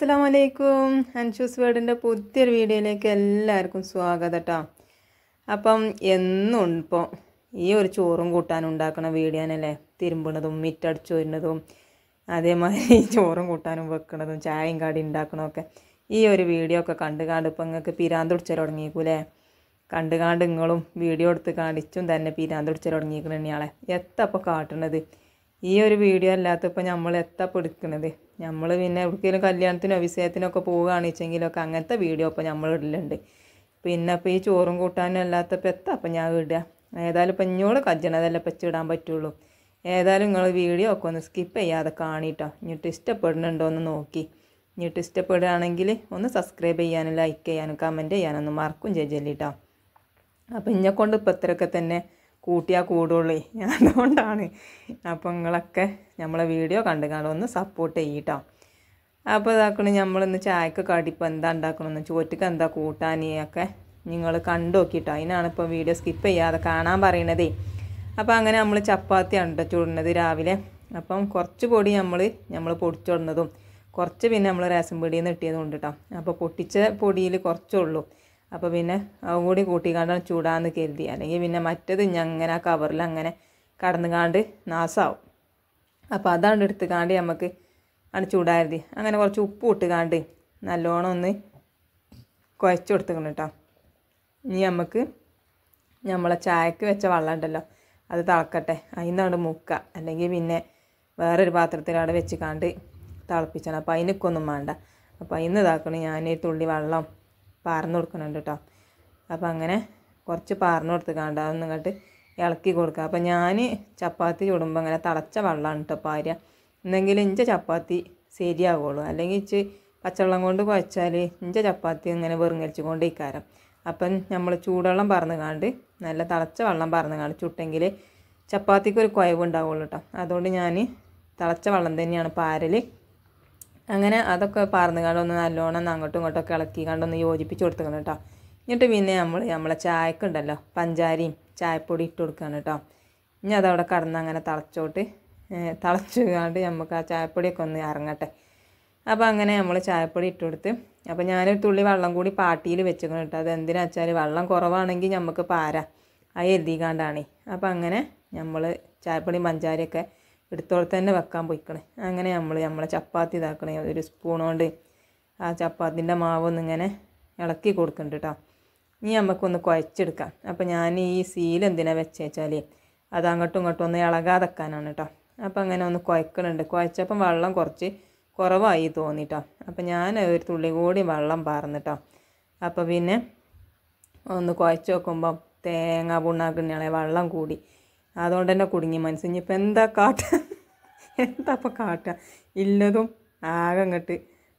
അസ്സാം വലൈക്കും അൻഷൂസ് വേർഡിൻ്റെ പുതിയൊരു വീഡിയോയിലേക്ക് എല്ലാവർക്കും സ്വാഗതം കേട്ടോ അപ്പം എന്നും ഇപ്പോൾ ഈ ഒരു ചോറും കൂട്ടാനും ഉണ്ടാക്കുന്ന വീഡിയോനല്ലേ തിരുമ്പണതും വരുന്നതും അതേമാതിരി ചോറും കൂട്ടാനും വെക്കണതും ചായയും കാടി ഉണ്ടാക്കണതൊക്കെ ഈ ഒരു വീഡിയോ ഒക്കെ കണ്ടു കാണ്ട് ഇപ്പം നിങ്ങൾക്ക് പിരാന്തുടിച്ചാൽ തുടങ്ങിയേക്കൂലേ കണ്ട് കാണ്ട് നിങ്ങളും വീഡിയോ എടുത്ത് കാണിച്ചും തന്നെ പിരാന്തുടിച്ചാൽ തുടങ്ങിയേക്കണ എത്ര അപ്പോൾ കാട്ടണത് ഈ ഒരു വീഡിയോ അല്ലാത്തപ്പോൾ നമ്മൾ എത്താ പിടിക്കണത് നമ്മൾ പിന്നെ എവിടേക്കെങ്കിലും കല്യാണത്തിനോ വിഷയത്തിനൊക്കെ പോവുകയാണെന്ന് വെച്ചെങ്കിലൊക്കെ അങ്ങനത്തെ വീഡിയോ ഇപ്പോൾ നമ്മൾ ഇടലുണ്ട് പിന്നെ ഇപ്പോൾ ഈ ചോറും കൂട്ടാനും അല്ലാത്തപ്പോൾ എത്താം അപ്പം ഞാൻ ഇടുക ഏതായാലും ഇപ്പം എന്നോട് കജ്ജണതല്ല പച്ച ഇടാൻ പറ്റുള്ളൂ ഏതായാലും നിങ്ങൾ വീഡിയോ ഒക്കെ ഒന്ന് സ്കിപ്പ് ചെയ്യാതെ കാണിട്ടോ ഇങ്ങോട്ട് ഇഷ്ടപ്പെടുന്നുണ്ടോ എന്ന് നോക്കി ഇങ്ങോട്ട് ഇഷ്ടപ്പെടുകയാണെങ്കിൽ ഒന്ന് സബ്സ്ക്രൈബ് ചെയ്യാനും ലൈക്ക് ചെയ്യാനും കമൻറ്റ് ചെയ്യാനൊന്നും മറക്കും ചെയ്യല്ലിട്ടോ അപ്പം ഇന്നെക്കൊണ്ട് കൊണ്ട് ഇപ്പം ഇത്രയൊക്കെ തന്നെ കൂട്ടിയാൽ കൂടുള്ളേ അതുകൊണ്ടാണ് അപ്പോൾ നിങ്ങളൊക്കെ നമ്മളെ വീഡിയോ കണ്ട് കാണും ഒന്ന് സപ്പോർട്ട് ചെയ്യട്ടോ അപ്പോൾ ഇതാക്കണം നമ്മളിന്ന് ചായക്ക് കടിപ്പോൾ എന്താ ഉണ്ടാക്കണമെന്ന് ചോറ്റക്ക് എന്താ കൂട്ടാനൊക്കെ നിങ്ങൾ കണ്ടുനോക്കിയിട്ടോ അതിനാണ് ഇപ്പോൾ വീഡിയോ സ്കിപ്പ് ചെയ്യാതെ കാണാൻ പറയണതേ അപ്പോൾ അങ്ങനെ നമ്മൾ ചപ്പാത്തിയാണ് ചൂടുന്നത് രാവിലെ അപ്പം കുറച്ച് പൊടി നമ്മൾ നമ്മൾ പൊടിച്ചിടുന്നതും കുറച്ച് പിന്നെ നമ്മൾ റേഷൻ പീടിയിൽ നിന്ന് ഇട്ടിയതും കേട്ടോ അപ്പോൾ പൊട്ടിച്ച പൊടിയിൽ കുറച്ചുള്ളൂ അപ്പോൾ പിന്നെ അതും കൂടി കൂട്ടിക്കാണ്ടാണ് ചൂടാന്ന് കരുതി അല്ലെങ്കിൽ പിന്നെ മറ്റത് ഞാൻ അങ്ങനെ ആ കവറിൽ അങ്ങനെ കടന്നുകാണ്ട് നാസാവും അപ്പോൾ അതാണ് എടുത്ത് കാണ്ടി നമുക്ക് ആണ് ചൂടായത് അങ്ങനെ കുറച്ച് ഉപ്പ് ഇട്ടുകാണ്ട് നല്ലോണം ഒന്ന് കുഴച്ച് കൊടുത്തുക്കണം കേട്ടോ ഇനി നമുക്ക് നമ്മളെ ചായക്ക് വെച്ച വെള്ളം ഉണ്ടല്ലോ അത് തിളക്കട്ടെ അതിന്നാണ് മുക്ക അല്ലെങ്കിൽ പിന്നെ വേറൊരു പാത്രത്തിലാണ് വെച്ച് കാണ്ട് തിളപ്പിച്ചാണ് അപ്പോൾ ഒന്നും വേണ്ട അപ്പോൾ അതിന് ഇതാക്കണം ഞാൻ തുള്ളി വെള്ളം പാർന്ന് കൊടുക്കുന്നുണ്ട് കേട്ടോ അപ്പോൾ അങ്ങനെ കുറച്ച് പാർന്നു കൊടുത്തുകാണ്ട് അതൊന്നും ഇങ്ങോട്ട് ഇളക്കി കൊടുക്കുക അപ്പോൾ ഞാൻ ചപ്പാത്തി ചുടുമ്പോൾ അങ്ങനെ തിളച്ച വെള്ളമാണ് കേട്ടോ ഭാര്യ എന്നെങ്കിലും ഇഞ്ച ചപ്പാത്തി ശരിയാവുള്ളൂ അല്ലെങ്കിൽ ഇച്ച് പച്ചവെള്ളം കൊണ്ട് കുഴച്ചാൽ ഇഞ്ച ചപ്പാത്തി ഇങ്ങനെ വെറുങ്ങരിച്ച് കൊണ്ട് അപ്പം നമ്മൾ ചൂടുവെള്ളം പറന്നുകാണ്ട് നല്ല തിളച്ച വെള്ളം പറന്നുകാണ്ട് ചുട്ടെങ്കിൽ ചപ്പാത്തിക്ക് ഒരു കുഴവ് കേട്ടോ അതുകൊണ്ട് ഞാൻ തിളച്ച വെള്ളം തന്നെയാണ് പാരൽ അങ്ങനെ അതൊക്കെ പാർന്ന് കണ്ടൊന്ന് നല്ലോണം അങ്ങോട്ടും ഒക്കെ ഇളക്കി കണ്ടൊന്ന് യോജിപ്പിച്ച് കൊടുത്തുക്കണം കേട്ടോ എന്നിട്ട് പിന്നെ നമ്മൾ നമ്മളെ ചായക്കുണ്ടല്ലോ പഞ്ചാരിയും ചായപ്പൊടി ഇട്ട് കൊടുക്കുകയാണ് കേട്ടോ ഇനി അതവിടെ കടന്ന് അങ്ങനെ തളച്ചോട്ട് തളച്ചു കാണ്ട് നമുക്ക് ആ ചായപ്പൊടിയൊക്കെ ഒന്ന് ഇറങ്ങട്ടെ അപ്പോൾ അങ്ങനെ നമ്മൾ ചായപ്പൊടി ഇട്ട് കൊടുത്ത് അപ്പോൾ ഞാനൊരു തുള്ളി വെള്ളം കൂടി പാട്ടിയിൽ വെച്ചേക്കണം കേട്ടോ അത് എന്തിനാ വെച്ചാൽ വെള്ളം കുറവാണെങ്കിൽ നമുക്ക് പാര അത് എഴുതിക്കാണ്ടാണേ അപ്പോൾ അങ്ങനെ നമ്മൾ ചായപ്പൊടിയും പഞ്ചാരിയൊക്കെ എടുത്തോടെ തന്നെ വെക്കാൻ പോയിക്കണേ അങ്ങനെ നമ്മൾ നമ്മളെ ചപ്പാത്തി ഇതാക്കണേ ഒരു സ്പൂൺ കൊണ്ട് ആ ചപ്പാത്തിൻ്റെ മാവൊന്നും ഇങ്ങനെ ഇളക്കി കൊടുക്കുന്നുണ്ട് കേട്ടോ ഇനി നമുക്കൊന്ന് കുഴച്ചെടുക്കാം അപ്പോൾ ഞാൻ ഈ സീൽ എന്തിനാണ് വെച്ച് വെച്ചാൽ അത് അങ്ങോട്ടും ഇങ്ങോട്ടും ഒന്ന് ഇളകാതെക്കാനാണ് കേട്ടോ അപ്പോൾ അങ്ങനെ ഒന്ന് കുഴക്കണുണ്ട് കുഴച്ചപ്പം വെള്ളം കുറച്ച് കുറവായി തോന്നിട്ടോ അപ്പോൾ ഞാൻ ഒരു തുള്ളി കൂടി വെള്ളം പാർന്നിട്ടോ അപ്പോൾ പിന്നെ ഒന്ന് കുഴച്ച് നോക്കുമ്പം തേങ്ങ പുണ്ണാക്കിനുള്ള വെള്ളം കൂടി അതുകൊണ്ട് തന്നെ കുടുങ്ങി മനസ്സ് ഇപ്പം എന്താ കാട്ട എന്താ ഇപ്പം കാട്ട ഇല്ലതും ആകെ അങ്ങട്ട്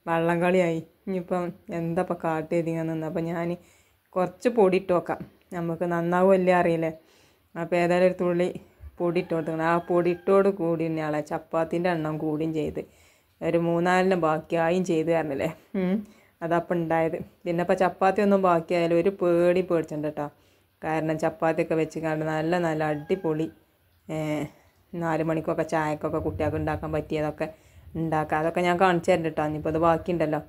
വള്ളം കളിയായി ഇനിയിപ്പം എന്താ ഇപ്പം കാട്ട ഇതിങ്ങനെ നിന്ന് അപ്പം ഞാൻ കുറച്ച് പൊടി ഇട്ട് വെക്കാം നമുക്ക് നന്നാവുമല്ലേ അറിയില്ലേ അപ്പം ഏതായാലും ഒരു തുള്ളി പൊടി ഇട്ട് കൊടുക്കണം ആ പൊടിയിട്ടോട് കൂടി തന്നെയാളെ ചപ്പാത്തിൻ്റെ എണ്ണം കൂടിയും ചെയ്ത് ഒരു മൂന്നാലിനും ബാക്കിയായും ചെയ്ത് തരണില്ലേ അതപ്പം ഉണ്ടായത് പിന്നെ ഇപ്പം ചപ്പാത്തി ഒന്നും ബാക്കിയായാലും ഒരു പേടി പേടിച്ചിട്ടുണ്ട് കേട്ടോ കാരണം ചപ്പാത്തിയൊക്കെ വെച്ച് കണ്ട് നല്ല നല്ല അടിപൊളി നാല് മണിക്കൊക്കെ ചായക്കൊക്കെ കുട്ടികൾക്ക് ഉണ്ടാക്കാൻ പറ്റിയതൊക്കെ ഉണ്ടാക്കുക അതൊക്കെ ഞാൻ കാണിച്ചു തരണ്ട കേട്ടോ ഇനിയിപ്പോൾ അത് ബാക്കിയുണ്ടല്ലോ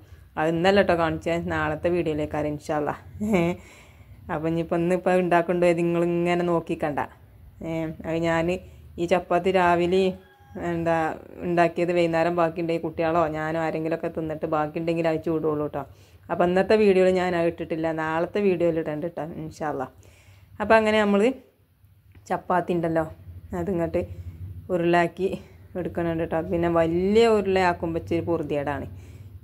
അത് ഇന്നല്ല കേട്ടോ കാണിച്ചാൽ നാളത്തെ വീഡിയോയിലേക്കാണ് ഇൻഷാല്ല അപ്പം ഇനിയിപ്പോൾ ഇന്നിപ്പോൾ ഉണ്ടാക്കണ്ടോ നിങ്ങളിങ്ങനെ നോക്കിക്കണ്ട അത് ഞാൻ ഈ ചപ്പാത്തി രാവിലെ എന്താ ഉണ്ടാക്കിയത് വൈകുന്നേരം ബാക്കിയുണ്ടെങ്കിൽ കുട്ടികളോ ഞാനോ ആരെങ്കിലുമൊക്കെ തിന്നിട്ട് ബാക്കിയുണ്ടെങ്കിൽ അയച്ചു ചൂടുള്ളൂ കേട്ടോ അപ്പോൾ ഇന്നത്തെ വീഡിയോയിൽ ഞാൻ ഇട്ടിട്ടില്ല നാളത്തെ വീഡിയോയിൽ ഇടണ്ട കേട്ടോ ഇൻഷാല്ല അപ്പോൾ അങ്ങനെ നമ്മൾ ചപ്പാത്തി ഉണ്ടല്ലോ അതിങ്ങോട്ട് ഉരുളാക്കി എടുക്കണുണ്ട് കേട്ടോ പിന്നെ വലിയ ഉരുളയാക്കുമ്പോൾ ഇച്ചിരി പൊറുതിയേടാണ്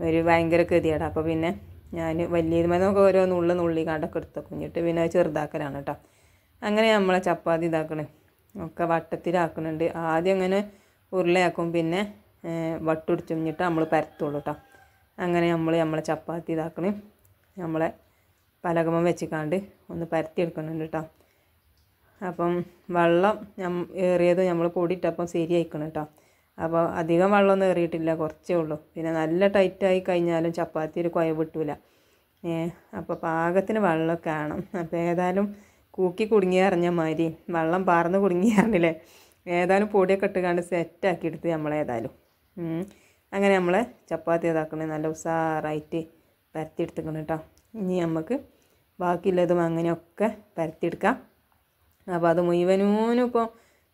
ഒരു ഭയങ്കര ഗതിയേടാണ് അപ്പോൾ പിന്നെ ഞാൻ വലിയതുമായി നമുക്ക് ഓരോ നുള്ളു നുള്ളി കണ്ടൊക്കെ എടുത്ത കുഞ്ഞിട്ട് പിന്നെ ചെറുതാക്കലാണ് കേട്ടോ അങ്ങനെ നമ്മളെ ചപ്പാത്തി ഇതാക്കണേ ഒക്കെ വട്ടത്തിലാക്കുന്നുണ്ട് ആദ്യം അങ്ങനെ ഉരുളയാക്കും പിന്നെ കഴിഞ്ഞിട്ട് നമ്മൾ പരത്തുള്ളൂ കേട്ടോ അങ്ങനെ നമ്മൾ നമ്മളെ ചപ്പാത്തി ഇതാക്കണേ നമ്മളെ പലകമം വെച്ചിക്കാണ്ട് ഒന്ന് പരത്തിയെടുക്കുന്നുണ്ട് കേട്ടോ അപ്പം വെള്ളം ഏറിയത് നമ്മൾ പൊടിയിട്ടപ്പം ശരിയായിക്കണം കേട്ടോ അപ്പോൾ അധികം വെള്ളമൊന്നും ഏറിയിട്ടില്ല കുറച്ചേ ഉള്ളൂ പിന്നെ നല്ല ടൈറ്റായി കഴിഞ്ഞാലും ചപ്പാത്തി ഒരു കുഴ ഏ അപ്പോൾ പാകത്തിന് വെള്ളമൊക്കെ ആണം അപ്പോൾ ഏതായാലും കൂക്കി കുടുങ്ങി അറിഞ്ഞ മാതിരി വെള്ളം പാർന്ന് കുടുങ്ങി അറിഞ്ഞില്ലേ ഏതായാലും പൊടിയൊക്കെ ഇട്ടുകാണ്ട് സെറ്റാക്കി എടുത്ത് നമ്മളേതായാലും അങ്ങനെ നമ്മൾ ചപ്പാത്തി ഇതാക്കണേ നല്ല ഉഷാറായിട്ട് പരത്തി എടുത്തുക്കണം കേട്ടോ ഇനി നമുക്ക് ബാക്കിയുള്ളതും അങ്ങനെയൊക്കെ പരത്തിയെടുക്കാം അപ്പോൾ അത് മുഴുവനും ഇപ്പോൾ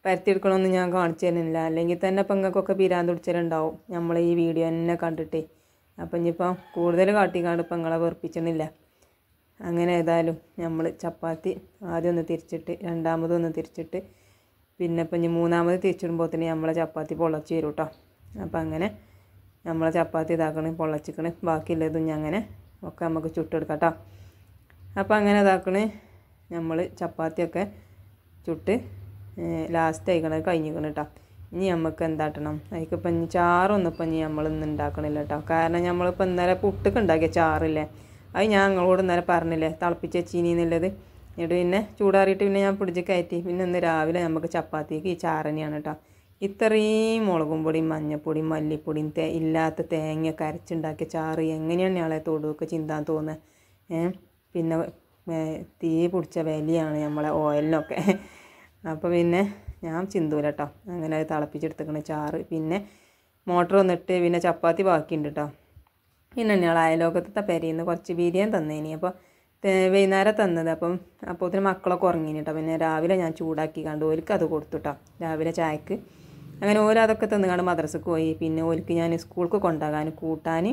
പരത്തിയെടുക്കണമെന്ന് ഞാൻ കാണിച്ചു തരുന്നില്ല അല്ലെങ്കിൽ തന്നെ ഇപ്പം നിങ്ങൾക്കൊക്കെ പിരാൻ തുടിച്ചിലുണ്ടാവും നമ്മൾ ഈ വീഡിയോ തന്നെ കണ്ടിട്ടേ അപ്പം ഇനിയിപ്പം കൂടുതൽ കാട്ടിക്കാണ്ട് ഇപ്പം നിങ്ങളെ വെറുപ്പിച്ചെന്നില്ല അങ്ങനെ ഏതായാലും നമ്മൾ ചപ്പാത്തി ആദ്യം ഒന്ന് തിരിച്ചിട്ട് രണ്ടാമതൊന്ന് ഒന്ന് തിരിച്ചിട്ട് പിന്നെ ഇപ്പം ഇനി മൂന്നാമത് തിരിച്ചിടുമ്പോൾ തന്നെ നമ്മളെ ചപ്പാത്തി പൊള്ളച്ച് തരും കേട്ടോ അപ്പം അങ്ങനെ നമ്മളെ ചപ്പാത്തി ഇതാക്കണേ പൊള്ളച്ചിക്കണേ ബാക്കിയുള്ളതും അങ്ങനെ ഒക്കെ നമുക്ക് ചുട്ടെടുക്കാം കേട്ടോ അപ്പോൾ അങ്ങനെ ഇതാക്കണേ നമ്മൾ ചപ്പാത്തിയൊക്കെ ചുട്ട് ലാസ്റ്റ് ആയിക്കണ കഴിഞ്ഞിരിക്കണം കേട്ടോ ഇനി നമുക്ക് എന്താട്ടണം അതിക്കിപ്പോൾ ഇനി ചാറൊന്നും ഇപ്പം ഇനി നമ്മൾ ഉണ്ടാക്കണില്ല കേട്ടോ കാരണം നമ്മളിപ്പോൾ ഇന്നലെ പുട്ടൊക്കെ ഉണ്ടാക്കിയ ചാറില്ലേ അത് ഞാൻ നിങ്ങളോട് ഇന്നലെ പറഞ്ഞില്ലേ തിളപ്പിച്ച ചീനി എന്നുള്ളത് എന്നിട്ട് പിന്നെ ചൂടാറിയിട്ട് പിന്നെ ഞാൻ പിടിച്ച് കയറ്റി പിന്നെ ഇന്ന് രാവിലെ നമുക്ക് ചപ്പാത്തിക്ക് ഈ ചാറനെയാണ് കേട്ടോ ഇത്രയും മുളകും പൊടിയും മഞ്ഞപ്പൊടിയും മല്ലിപ്പൊടിയും തേ ഇല്ലാത്ത തേങ്ങ കരച്ചുണ്ടാക്കിയ ചാറ് എങ്ങനെയാണ് ഞാളെ തൊടുവൊക്കെ ചിന്താൻ തോന്നുന്നത് ഏഹ് പിന്നെ തീ പിടിച്ച വിലയാണ് നമ്മളെ ഓയിലിനൊക്കെ അപ്പോൾ പിന്നെ ഞാൻ ചിന്തൂല കേട്ടോ അങ്ങനെ അത് തിളപ്പിച്ചെടുത്തേക്കണ ചാറ് പിന്നെ മോട്ടർ വന്നിട്ട് പിന്നെ ചപ്പാത്തി ബാക്കിയുണ്ട് കേട്ടോ പിന്നെ ഞങ്ങൾ അയലോകത്തെ പെരയിൽ നിന്ന് കുറച്ച് ബിരിയാണി തന്നേനി അപ്പോൾ വൈകുന്നേരം തന്നത് അപ്പം ഒത്തിരി മക്കളൊക്കെ ഉറങ്ങിനി കേട്ടോ പിന്നെ രാവിലെ ഞാൻ ചൂടാക്കി കണ്ട് ഓർക്ക് അത് കൊടുത്തു കേട്ടോ രാവിലെ ചായക്ക് അങ്ങനെ അതൊക്കെ തന്നുകൊണ്ട് മദ്രസക്ക് പോയി പിന്നെ ഓർക്ക് ഞാൻ സ്കൂൾക്ക് കൊണ്ടാകാൻ കൂട്ടാൻ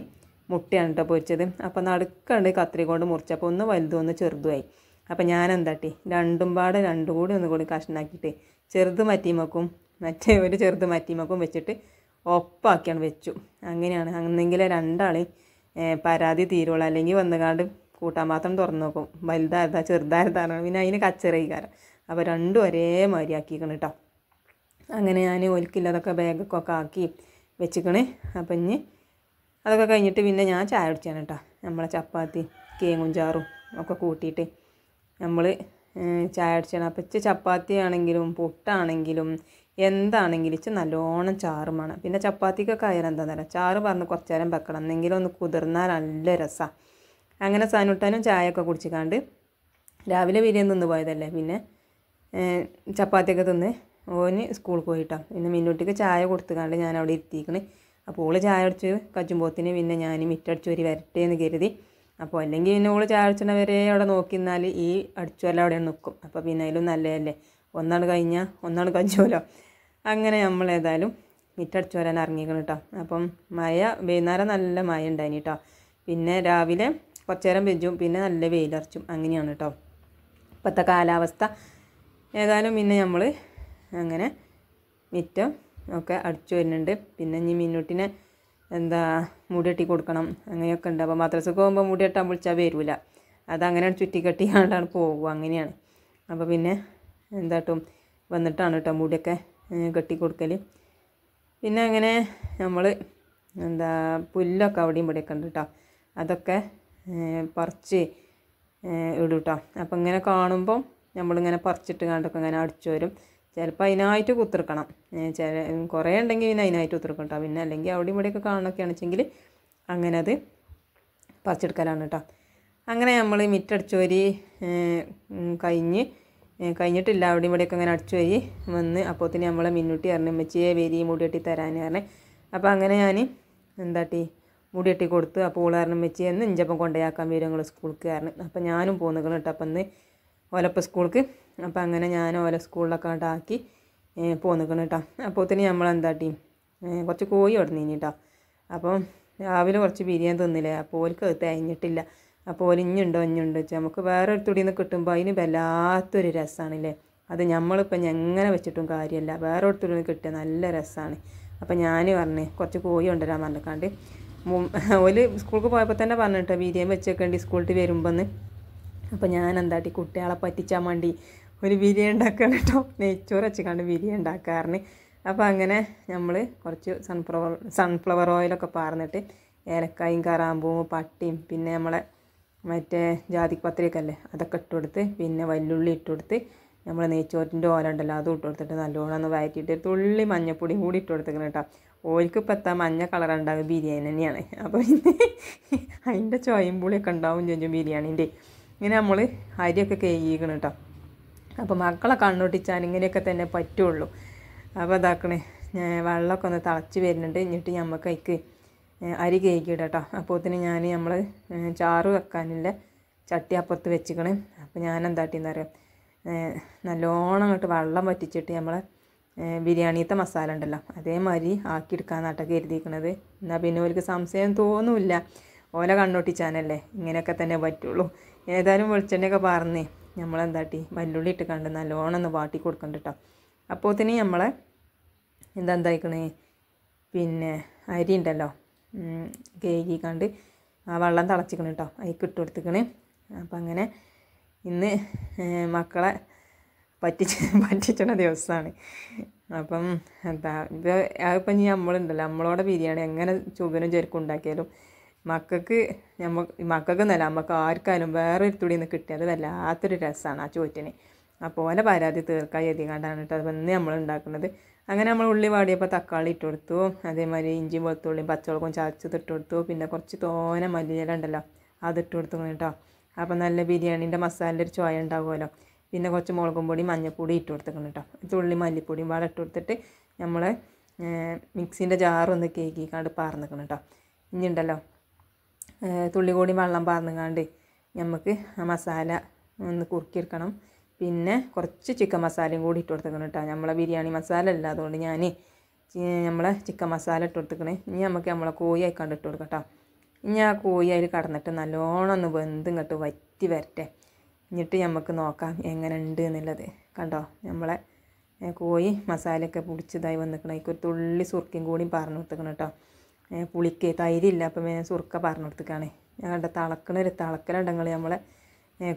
മുട്ടയാണ് കേട്ടോ പൊരിച്ചത് അപ്പോൾ നടുക്കുണ്ട് കത്രി കൊണ്ട് മുറിച്ചപ്പോൾ ഒന്ന് വലുതും ഒന്ന് ചെറുതുമായി അപ്പോൾ ഞാൻ എന്താട്ടി രണ്ടും പാടെ രണ്ടും കൂടി ഒന്ന് കൂടി കഷ്ണാക്കിയിട്ട് ചെറുത് മക്കും മറ്റേ ഒരു ചെറുത് മക്കും വെച്ചിട്ട് ഒപ്പാക്കിയാണ് വെച്ചു അങ്ങനെയാണ് അന്നെങ്കിലേ രണ്ടാളെയും പരാതി തീരുള്ളൂ അല്ലെങ്കിൽ വന്നുകാണ്ട് കൂട്ടാൻ മാത്രം തുറന്നു നോക്കും വലുതായതാ ചെറുതായതാണ് പിന്നെ അതിന് കച്ചറയിക്കാരം അപ്പോൾ രണ്ടും ഒരേ മാതിരി ആക്കിക്കണം കേട്ടോ അങ്ങനെ ഞാൻ ഒലിക്കില്ല ബാഗൊക്കെ ആക്കി വെച്ചിക്കണേ അപ്പം ഇനി അതൊക്കെ കഴിഞ്ഞിട്ട് പിന്നെ ഞാൻ ചായ കുടിച്ചാണ് കേട്ടോ നമ്മളെ ചപ്പാത്തി കേങ്ങുംചാറും ഒക്കെ കൂട്ടിയിട്ട് നമ്മൾ ചായ അടിച്ചാണ് അപ്പം ഇച്ച ചപ്പാത്തി ആണെങ്കിലും പുട്ടാണെങ്കിലും എന്താണെങ്കിലും ഇച്ച നല്ലോണം ചാറുമാണ് പിന്നെ ചപ്പാത്തിക്കൊക്കെ ആയാലും എന്താണെന്ന് ചാറ് പറഞ്ഞ് കുറച്ച് നേരം വെക്കണം എന്നെങ്കിലും ഒന്ന് കുതിർന്നാൽ നല്ല രസമാണ് അങ്ങനെ സാനുട്ടാനും ചായയൊക്കെ കുടിച്ചിക്കാണ്ട് രാവിലെ ബിരിയാണി നിന്ന് പോയതല്ലേ പിന്നെ ചപ്പാത്തിയൊക്കെ തിന്ന് ഓന് സ്കൂളിൽ പോയിട്ടാണ് പിന്നെ മിന്നൂട്ടിക്ക് ചായ കൊടുത്തുകാണ്ട് ഞാൻ അവിടെ ഇരുത്തിക്കണേ അപ്പോൾ ഓള് ചായ അടിച്ച് കജുമ്പോത്തിന് പിന്നെ ഞാൻ മിറ്റടിച്ചു വരി വരട്ടെ എന്ന് കരുതി അപ്പോൾ അല്ലെങ്കിൽ പിന്നെ ഓള് ചായ അടിച്ചവരെ അവിടെ നോക്കി നിന്നാൽ ഈ അടിച്ചുവല്ല അവിടെ നിൽക്കും അപ്പോൾ പിന്നെ അതിലും നല്ലതല്ലേ ഒന്നാണ് കഴിഞ്ഞാൽ ഒന്നാണ് കജുമല്ലോ അങ്ങനെ നമ്മൾ ഏതായാലും മിറ്റടിച്ചു വരാൻ ഇറങ്ങിക്കണം കേട്ടോ അപ്പം മഴ വൈകുന്നേരം നല്ല മഴ ഉണ്ടായിന് കേട്ടോ പിന്നെ രാവിലെ കുറച്ച് നേരം പെഞ്ചും പിന്നെ നല്ല വെയിലറച്ചും അങ്ങനെയാണ് കേട്ടോ ഇപ്പോഴത്തെ കാലാവസ്ഥ ഏതായാലും പിന്നെ നമ്മൾ അങ്ങനെ മിറ്റം ഒക്കെ അടിച്ചു വരുന്നുണ്ട് പിന്നെ ഇനി മിന്നുട്ടിനെ എന്താ മുടിയട്ടി കൊടുക്കണം അങ്ങനെയൊക്കെ ഉണ്ട് അപ്പോൾ മദ്രസക്ക് പോകുമ്പോൾ മുടിയെട്ടാൻ വിളിച്ചാൽ വരില്ല അതങ്ങനെ ചുറ്റിക്കെട്ടി ആണ്ടാണ് പോകുക അങ്ങനെയാണ് അപ്പോൾ പിന്നെ എന്താട്ടും വന്നിട്ടാണ് കേട്ടോ മുടിയൊക്കെ കെട്ടി കൊടുക്കൽ പിന്നെ അങ്ങനെ നമ്മൾ എന്താ പുല്ലൊക്കെ അവിടെയും ഇവിടെയൊക്കെ ഉണ്ട് കേട്ടോ അതൊക്കെ പറിച്ച് ഇടും കേട്ടോ അപ്പം ഇങ്ങനെ കാണുമ്പം നമ്മളിങ്ങനെ പറിച്ചിട്ട് കണ്ടൊക്കെ ഇങ്ങനെ അടിച്ചു വരും ചിലപ്പോൾ അതിനായിട്ട് കുത്തിർക്കണം ചില കുറേ ഉണ്ടെങ്കിൽ പിന്നെ അതിനായിട്ട് കുത്തിർക്കും കേട്ടോ പിന്നെ അല്ലെങ്കിൽ അവിടെ ഇവിടെയൊക്കെ കാണുകയൊക്കെയാണ് വെച്ചെങ്കിൽ അങ്ങനെ അത് പറിച്ചെടുക്കലാണ് കേട്ടോ അങ്ങനെ നമ്മൾ മിറ്റടിച്ചോരി കഴിഞ്ഞ് കഴിഞ്ഞിട്ടില്ല അവിടെ ഇവിടെയൊക്കെ അങ്ങനെ വരി വന്ന് അപ്പോത്തിന് നമ്മളെ മിന്നുട്ടി പറഞ്ഞു വേരി മുടി മുടിയെട്ടി തരാൻ പറഞ്ഞു അപ്പോൾ അങ്ങനെ ഞാൻ എന്താട്ടി മുടിയെട്ടി കൊടുത്ത് അപ്പോൾ ഓളാറിനും വെച്ച് എന്ന് ഇഞ്ചപ്പം കൊണ്ടുപോയാക്കാൻ വരും നിങ്ങൾ സ്കൂൾക്ക് കാരണം അപ്പം ഞാനും പോകുന്നു കേട്ടോ അപ്പം ഇന്ന് ഓലപ്പ സ്കൂൾക്ക് അപ്പോൾ അങ്ങനെ ഞാൻ ഓല സ്കൂളിലൊക്കെ ആക്കി പോന്നിക്കണം കേട്ടോ അപ്പോത്തിന് നമ്മളെന്താട്ടി കുറച്ച് കോഴി ഉടനീനി കേട്ടോ അപ്പം രാവിലെ കുറച്ച് ബിരിയാണി തിന്നില്ലേ അപ്പോൾ ഓൽക്ക് അത് തേഞ്ഞിട്ടില്ല അപ്പോൾ ഓൽ ഇഞ്ഞുണ്ടോ ഇഞ്ഞുണ്ടോ വെച്ചാൽ നമുക്ക് വേറെ ഒരു തുടിയിൽ നിന്ന് കിട്ടുമ്പോൾ അതിന് വല്ലാത്തൊരു രസമാണല്ലേ അത് നമ്മളിപ്പം എങ്ങനെ വെച്ചിട്ടും കാര്യമല്ല വേറെ ഒരു തുടിയിൽ നിന്ന് കിട്ടിയ നല്ല രസമാണ് അപ്പം ഞാൻ പറഞ്ഞു കുറച്ച് കോഴി കൊണ്ടുവരാൻ പറഞ്ഞിട്ടാണ്ട് ഓല് സ്കൂൾക്ക് പോയപ്പോൾ തന്നെ പറഞ്ഞിട്ടോ ബിരിയാണി വെച്ചേക്കേണ്ടി സ്കൂളിൽ വരുമ്പോൾ അപ്പോൾ ഞാൻ എന്താട്ടി കുട്ടികളെ പറ്റിച്ചാൻ വേണ്ടി ഒരു ബിരിയാണി ഉണ്ടാക്കുകയാണ് കേട്ടോ നെയ്ച്ചോറ് വെച്ചിക്കാണ്ട് ബിരിയാണി ഉണ്ടാക്കാറിന് അപ്പോൾ അങ്ങനെ നമ്മൾ കുറച്ച് സൺഫ്ലവർ സൺഫ്ലവർ ഓയിലൊക്കെ പാർന്നിട്ട് ഏലക്കായും കറാമ്പൂവും പട്ടിയും പിന്നെ നമ്മളെ മറ്റേ ജാതിപത്രിയൊക്കെ അല്ലേ അതൊക്കെ ഇട്ട് കൊടുത്ത് പിന്നെ വല്ലുള്ളി ഇട്ട് കൊടുത്ത് നമ്മൾ നെയ്ച്ചോറിൻ്റെ ഓല ഉണ്ടല്ലോ അതും ഇട്ട് കൊടുത്തിട്ട് നല്ലോണം ഒന്ന് വയറ്റിയിട്ട് തുള്ളി മഞ്ഞപ്പൊടിയും കൂടി ഇട്ട് കൊടുത്തേക്കണം കേട്ടോ ഓയിൽക്ക് ഇപ്പം എത്താൻ മഞ്ഞ കളർ ഉണ്ടാകും ബിരിയാണി തന്നെയാണ് അപ്പോൾ അതിൻ്റെ ചോയമ്പുളിയൊക്കെ ഉണ്ടാവും ചോദിച്ചു ബിരിയാണീൻ്റെ ഇങ്ങനെ നമ്മൾ അരിയൊക്കെ കേൾക്കണം കേട്ടോ അപ്പോൾ മക്കളെ കണ്ണൊട്ടിച്ചാൻ ഇങ്ങനെയൊക്കെ തന്നെ പറ്റുള്ളൂ അപ്പോൾ ഇതാക്കണേ വെള്ളമൊക്കെ ഒന്ന് തിളച്ച് വരുന്നുണ്ട് എന്നിട്ട് നമുക്ക് അതിക്ക് അരി കേൾക്കിയിട കേട്ടോ തന്നെ ഞാൻ നമ്മൾ ചാറ് വെക്കാനില്ല ചട്ടി അപ്പുറത്ത് വെച്ചിക്കണേ അപ്പോൾ ഞാൻ എന്താ ട്ടീന്ന് പറയാം നല്ലോണം അങ്ങോട്ട് വെള്ളം വറ്റിച്ചിട്ട് നമ്മൾ ബിരിയാണിത്തെ മസാല ഉണ്ടല്ലോ അതേമാതിരി ആക്കിയെടുക്കാന്നാട്ടൊക്കെ എഴുതിയിരിക്കണത് എന്നാൽ പിന്നെ ഒരു സംശയം തോന്നില്ല ഓല ചാനല്ലേ ഇങ്ങനെയൊക്കെ തന്നെ പറ്റുള്ളൂ ഏതായാലും വെളിച്ചെണ്ണയൊക്കെ പറഞ്ഞേ നമ്മളെന്താട്ടി വല്ലുള്ളി ഇട്ട് കണ്ട് നല്ലോണം ഒന്ന് വാട്ടി കൊടുക്കണ്ട കേട്ടോ അപ്പോൾ നമ്മളെ നമ്മൾ എന്തായിക്കണേ പിന്നെ അരി ഉണ്ടല്ലോ കേകി കണ്ട് ആ വെള്ളം തിളച്ചിക്കണം കേട്ടോ അതിക്ക് ഇട്ട് കൊടുത്തിക്കണ് അപ്പം അങ്ങനെ ഇന്ന് മക്കളെ പറ്റിച്ച പറ്റിച്ചണ ദിവസമാണ് അപ്പം എന്താ ഇപ്പം അതിപ്പം ഇനി നമ്മളുണ്ടല്ലോ നമ്മളോടെ ബിരിയാണി എങ്ങനെ ചുവനും ചെരുക്കും ഉണ്ടാക്കിയാലും മക്കൾക്ക് നമ്മ മക്കൾക്ക് നല്ല നമുക്ക് ആർക്കാലും വേറൊരു തുടി നിന്ന് കിട്ടിയത് വല്ലാത്തൊരു രസമാണ് ആ ചോറ്റിന് അപ്പോൾ ഓലെ പരാതി തീർക്കാൻ കണ്ടാണ് കേട്ടോ അത് വന്ന് നമ്മൾ ഉണ്ടാക്കുന്നത് അങ്ങനെ നമ്മൾ ഉള്ളി വാടിയപ്പോൾ തക്കാളി ഇട്ട് കൊടുത്തു അതേമാതിരി ഇഞ്ചിയും വെളുത്തുള്ളിയും പച്ചവളക്കും ചതച്ചത് ഇട്ട് കൊടുത്തു പിന്നെ കുറച്ച് തോന മല്ലിയില ഉണ്ടല്ലോ അതിട്ട് കൊടുത്തു കേട്ടോ അപ്പോൾ നല്ല ബിരിയാണീൻ്റെ മസാലൻ്റെ ഒരു ചോയ ഉണ്ടാകുമല്ലോ പിന്നെ കുറച്ച് മുളകും പൊടി മഞ്ഞൾപ്പൊടി ഇട്ട് കൊടുത്തേക്കണം കേട്ടോ തുള്ളി മല്ലിപ്പൊടിയും വാട ഇട്ട് കൊടുത്തിട്ട് നമ്മൾ മിക്സിൻ്റെ ജാറൊന്ന് കേക്കിക്കാണ്ട് പാർന്നിക്കണം കേട്ടോ ഇനി ഉണ്ടല്ലോ തുള്ളി കൂടി വെള്ളം പാർന്നുകാണ്ട് നമുക്ക് ആ മസാല ഒന്ന് കുറുക്കിയെടുക്കണം പിന്നെ കുറച്ച് ചിക്കൻ മസാലയും കൂടി ഇട്ട് കൊടുത്തേക്കണം കേട്ടോ നമ്മളെ ബിരിയാണി മസാല അല്ല അതുകൊണ്ട് ഞാൻ നമ്മളെ ചിക്കൻ മസാല ഇട്ട് കൊടുത്തേക്കണേ ഇനി നമുക്ക് നമ്മളെ കോഴി ആയിക്കാണ്ട് ഇട്ട് കൊടുക്കട്ടോ ഇനി ആ കോഴി അതിൽ കടന്നിട്ട് നല്ലോണം ഒന്ന് വെന്ത് ഇങ്ങോട്ട് വറ്റി വരട്ടെ എന്നിട്ട് നമുക്ക് നോക്കാം എങ്ങനെ ഉണ്ട് എന്നുള്ളത് കണ്ടോ നമ്മളെ കോഴി മസാലയൊക്കെ പൊടിച്ചതായി വന്നിക്കണം അതിൽ ഒരു തുള്ളി സുർക്കിയും കൂടി പറഞ്ഞു കൊടുത്തേക്കണം കേട്ടോ പുളിക്ക് തൈരില്ല അപ്പം ഞാൻ സുറുക്ക പറഞ്ഞെടുത്തേക്കാണ് ഞങ്ങളുടെ ഞാൻ തിളക്കണ ഒരു തിളക്കലുണ്ടെങ്കിൽ നമ്മൾ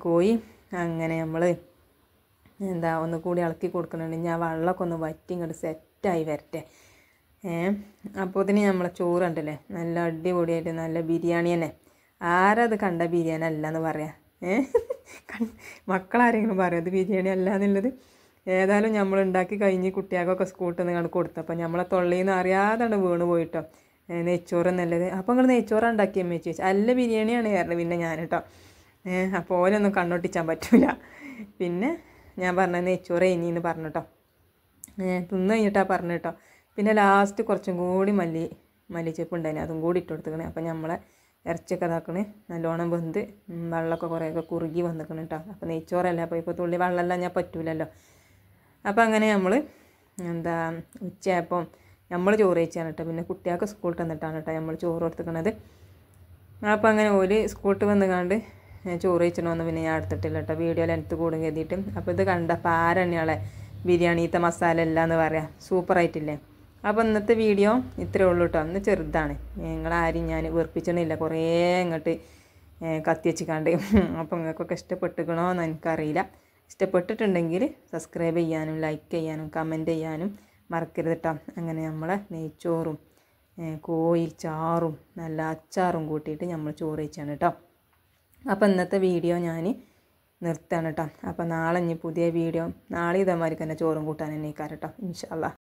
കോഴി അങ്ങനെ നമ്മൾ എന്താ ഒന്ന് കൂടി ഇളക്കി കൊടുക്കുന്നുണ്ട് ഞാൻ വെള്ളമൊക്കെ ഒന്ന് വറ്റി ഇങ്ങോട്ട് സെറ്റായി വരട്ടെ അപ്പോൾ ഇതിന് നമ്മളെ ചോറുണ്ടല്ലേ നല്ല അടിപൊളിയായിട്ട് നല്ല ബിരിയാണി തന്നെ ആരത് കണ്ട ബിരിയാണി അല്ല എന്ന് പറയാം ഏഹ് മക്കളാരെങ്കിലും പറയാം അത് ബിരിയാണി അല്ല എന്നുള്ളത് ഏതായാലും നമ്മൾ ഉണ്ടാക്കി കഴിഞ്ഞ് കുട്ടികൾക്കൊക്കെ സ്കൂട്ടിൽ നിന്ന് കൊടുത്തു അപ്പം നമ്മളെ തൊള്ളിയിൽ നിന്ന് അറിയാതെ വീണ് പോയിട്ടോ നെയ്ച്ചോറ് എന്നുള്ളത് അപ്പോൾ നിങ്ങൾ നെയ്ച്ചോറ് ഉണ്ടാക്കിയ അമ്മ ചോദിച്ചു അല്ല ബിരിയാണിയാണ് കയറുന്നത് പിന്നെ ഞാൻ കേട്ടോ അപ്പോൾ ഓലൊന്നും കണ്ണൊട്ടിച്ചാൻ പറ്റില്ല പിന്നെ ഞാൻ പറഞ്ഞ നെയ്ച്ചോറ് ഇനി എന്ന് പറഞ്ഞു കേട്ടോ തിന്ന് കഴിഞ്ഞിട്ടാണ് പറഞ്ഞു കേട്ടോ പിന്നെ ലാസ്റ്റ് കുറച്ചും കൂടി മല്ലി മല്ലിച്ചപ്പ് ഉണ്ടായിരുന്നു അതും കൂടി ഇട്ട് കൊടുത്തേക്കണേ അപ്പം നമ്മളെ ഇറച്ചിയൊക്കെ ഇതാക്കണേ നല്ലോണം വെന്ത് വെള്ളമൊക്കെ കുറേയൊക്കെ കുറുകി വന്നിക്കണം കേട്ടോ അപ്പോൾ നെയ്ച്ചോറല്ല അപ്പോൾ ഇപ്പോൾ തുള്ളി വെള്ളമെല്ലാം ഞാൻ പറ്റൂലല്ലോ അപ്പോൾ അങ്ങനെ നമ്മൾ എന്താ ഉച്ചയായപ്പം നമ്മൾ ചോറ് കഴിച്ചാണ് കേട്ടോ പിന്നെ കുട്ടികൾക്ക് സ്കൂൾ തന്നിട്ടാണ് കേട്ടോ നമ്മൾ ചോറ് കൊടുത്തിക്കണത് അപ്പോൾ അങ്ങനെ ഓല് സ്കൂളിൽ വന്ന് കണ്ട് ചോറ് കഴിച്ചണമെന്ന് പിന്നെ ഞാൻ എടുത്തിട്ടില്ല കേട്ടോ വീഡിയോ ലെൻത്ത് കൂടും കരുതിയിട്ട് അപ്പോൾ ഇത് കണ്ട പാരണ്യാളെ ബിരിയാണിത്തെ മസാല അല്ല എന്ന് പറയാം ആയിട്ടില്ലേ അപ്പോൾ ഇന്നത്തെ വീഡിയോ ഇത്രയേ ഉള്ളൂ കേട്ടോ അന്ന് ചെറുതാണ് നിങ്ങളാരും ഞാൻ വെറുപ്പിച്ചണില്ല കുറേ ഇങ്ങോട്ട് കണ്ട് അപ്പോൾ നിങ്ങൾക്കൊക്കെ ഇഷ്ടപ്പെട്ടുക്കണോ എന്ന് എനിക്കറിയില്ല ഇഷ്ടപ്പെട്ടിട്ടുണ്ടെങ്കിൽ സബ്സ്ക്രൈബ് ചെയ്യാനും ലൈക്ക് ചെയ്യാനും കമൻറ്റ് ചെയ്യാനും മറക്കരുത് കേട്ടോ അങ്ങനെ നമ്മൾ നെയ്ച്ചോറും കോഴി ചാറും നല്ല അച്ചാറും കൂട്ടിയിട്ട് നമ്മൾ ചോറ് വെച്ചാണ് കേട്ടോ അപ്പോൾ ഇന്നത്തെ വീഡിയോ ഞാൻ നിർത്താണ് കേട്ടോ അപ്പോൾ നാളെ ഇനി പുതിയ വീഡിയോ നാളെ ഇതേമാതിരി തന്നെ ചോറും കൂട്ടാൻ എന്നെ കാരട്ടോ ഇൻഷാല്ല